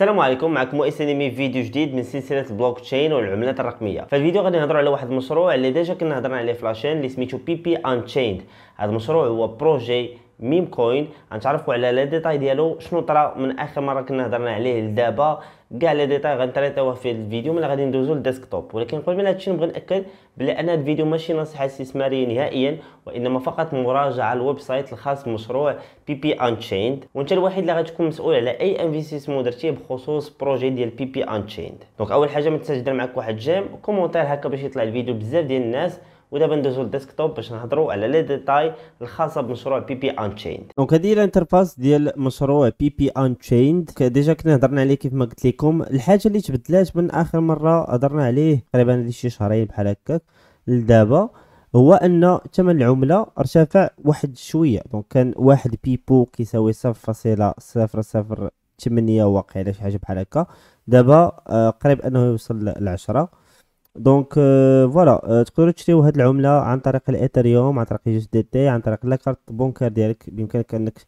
السلام عليكم معكم مؤيس انمي في فيديو جديد من سلسله البلوك تشين والعملات الرقميه في الفيديو غادي نهضروا على واحد المشروع اللي ديجا كنا هضرنا عليه في لاشين اللي سميتو بي بي ان تشيند هذا المشروع هو بروجي ميم كوين غنتعرفوا على لي ديتاي ديالو شنو طرا من اخر مره كنا هضرنا عليه لدابا كاع لي ديتاي غنتريتوها في الفيديو ملي غادي ندوزو للديسكتوب ولكن قبل من هادشي نبغي ناكد بلي ان هاد الفيديو ماشي نصيحه استثماريه نهائيا وانما فقط مراجعه الويب سايت الخاص بمشروع بي بي انشيند وانت الوحيد اللي غتكون مسؤول على اي انفستيسمون درتيه بخصوص بروجي ديال بي بي انشيند دونك اول حاجه ما تنساش دير معاك واحد جيم كومونتير هكا باش يطلع الفيديو بزاف ديال الناس ودابا ندوزو للديسكتوب باش نهضروا على لي ديتاي الخاصه بمشروع بي بي تشين دونك هذه هي الانترفاس ديال مشروع بي بي تشين ديجا كنا هضرنا عليه كيف ما قلت لكم الحاجه اللي تبدلات من اخر مره هضرنا عليه تقريبا شي شهرين بحال هكاك لدابا هو ان ثمن العمله ارتفع واحد شويه دونك كان واحد بيبو كيساوي صفر فاصله صفر صفر تمنية واقع على شي حاجه بحال هكا دابا آه، قريب انه يوصل لعشرة دونك فوالا تقدروا تشريو هاد العمله عن طريق الايثريوم عن طريق جي دي تي عن طريق لاكارت بونكار ديالك بامكانك انك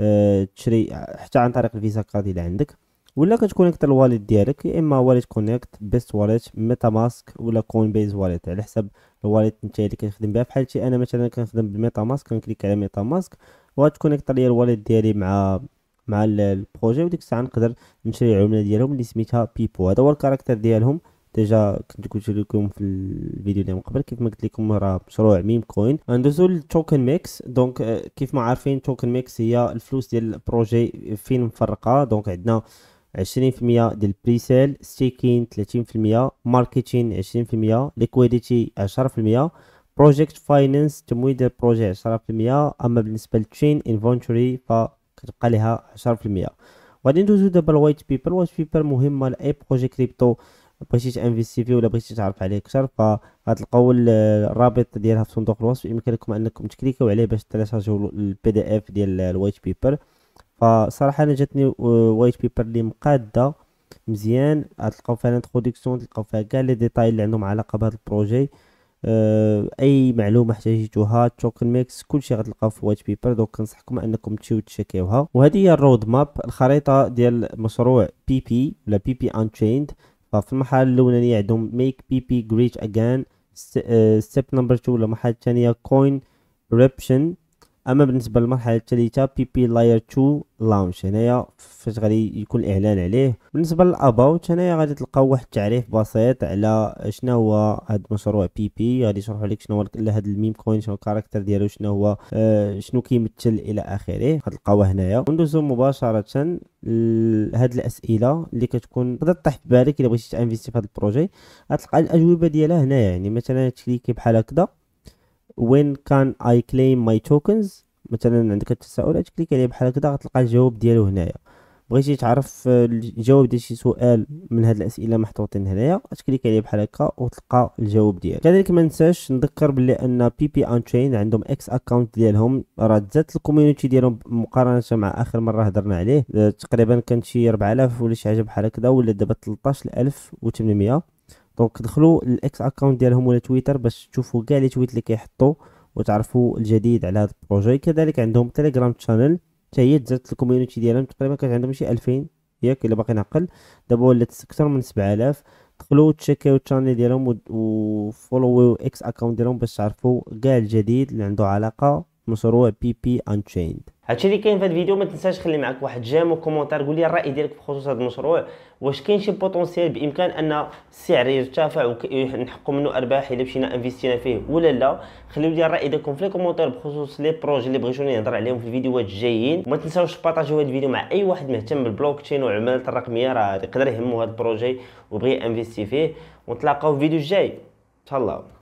آه، تشري حتى عن طريق الفيزا كارد الى عندك ولا كتكونيكت الواليت ديالك يا اما واليت كونيكت بيست واليت ميتا ماسك ولا كون بيز واليت على حسب الواليت نتاعي اللي كنخدم بها بحال شي انا مثلا كنخدم بالميتا ماسك كنكليك على ميتا ماسك وغتكونيكت ليا الواليت ديالي مع مع البروجي وديك الساعه نقدر نشري العمله ديالهم اللي سميتها بيبو هذا هو الكاركتر ديالهم ديجا كنت قلت لكم في الفيديو اللي من قبل كيف ما قلت لكم راه مشروع ميم كوين غندوزو للتوكن ميكس دونك آه، كيف ما عارفين توكن ميكس هي الفلوس ديال البروجي فين مفرقه دونك عندنا 20% ديال بريسيل ستيكين 30% ماركتين 20% ليكويديتي 10% بروجيكت فاينانس تمويل ديال البروجي 10% اما بالنسبه للتشين انفونتوري فكتبقى لها 10% غادي ندوزو دابا الوايت بيبر الوايت بيبر مهمه لاي بروجي كريبتو بغيتي تانفيستي فيه ولا بغيتي تعرف عليه اكثر فغتلقاو الرابط ديالها في صندوق الوصف يمكنكم انكم تكليكيو عليه باش تلاشارجيو البي دي اف ديال الوايت بيبر فصراحه انا جاتني وايت بيبر اللي مقاده مزيان غتلقاو فيها الانتروديكسيون تلقاو فيها كاع لي ديتاي اللي عندهم علاقه بهذا البروجي آه، اي معلومه احتاجيتوها توكن ميكس كلشي غتلقاو في وايت بيبر دونك كنصحكم انكم تمشيو تشيكيوها وهذه هي الرود ماب الخريطه ديال مشروع بي بي ولا بي بي انشيند ففي المرحله الاولانيه عندهم ميك بي بي جريت اجان ستيب نمبر 2 ولا المرحله الثانيه كوين ريبشن اما بالنسبه للمرحله الثالثه بي بي لاير 2 لاونش هنايا فاش غادي يكون الاعلان عليه بالنسبه للاباوت هنايا غادي تلقاو واحد التعريف بسيط على شنو هو هاد المشروع بي بي غادي يشرحوا لك شنو هو هاد الميم كوين شنو الكاركتر ديالو شنو هو آه شنو كيمثل الى اخره غتلقاوه هنايا وندوزو مباشره لهاد الاسئله اللي كتكون تقدر طيح في بالك الا بغيتي تانفيستي في هاد البروجي غتلقى الاجوبه ديالها هنايا يعني مثلا تكليكي بحال هكذا وين كان اي كليم ماي توكنز مثلا عندك التساؤل تكليك عليه بحال هكذا غتلقى الجواب ديالو هنايا بغيتي تعرف آه، الجواب ديال شي سؤال من هاد الاسئله محطوطين هنايا تكليك عليه بحال هكا وتلقى الجواب ديالو كذلك ما ننساش نذكر بلي ان بي بي ان ترين عندهم اكس اكونت ديالهم راه زادت الكوميونيتي ديالهم مقارنه مع اخر مره هضرنا عليه آه، تقريبا كانت شي 4000 ولا شي حاجه بحال هكذا ولا دابا 13800 دونك دخلوا الاكس اكونت ديالهم ولا تويتر باش تشوفوا كاع لي تويت اللي كيحطوا وتعرفوا الجديد على هذا البروجي كذلك عندهم تيليجرام تشانل حتى هي دزات الكوميونيتي ديالهم تقريبا كانت عندهم شي 2000 ياك الا باقي نعقل دابا ولات اكثر من 7000 دخلوا تشيكيو التشانل ديالهم وفولويو اكس اكونت ديالهم باش تعرفوا كاع الجديد اللي عنده علاقه بمشروع بي بي انشيند هادشي اللي كاين في هاد الفيديو ما تنساش خلي معك واحد جيم وكومونتير قول لي الراي ديالك بخصوص هاد المشروع واش كاين شي بوتونسييل بامكان ان السعر يرتفع ونحققوا منه ارباح الا مشينا انفيستينا فيه ولا لا خليو لي الراي ديالكم في لي بخصوص لي بروجي اللي بغيتوني نهضر عليهم في الفيديوهات الجايين وما تنساوش تبارطاجيو هاد الفيديو مع اي واحد مهتم بالبلوك تشين والعملات الرقميه راه يقدر يهمو هاد البروجي وبغي انفيستي فيه ونتلاقاو في الفيديو الجاي تهلاو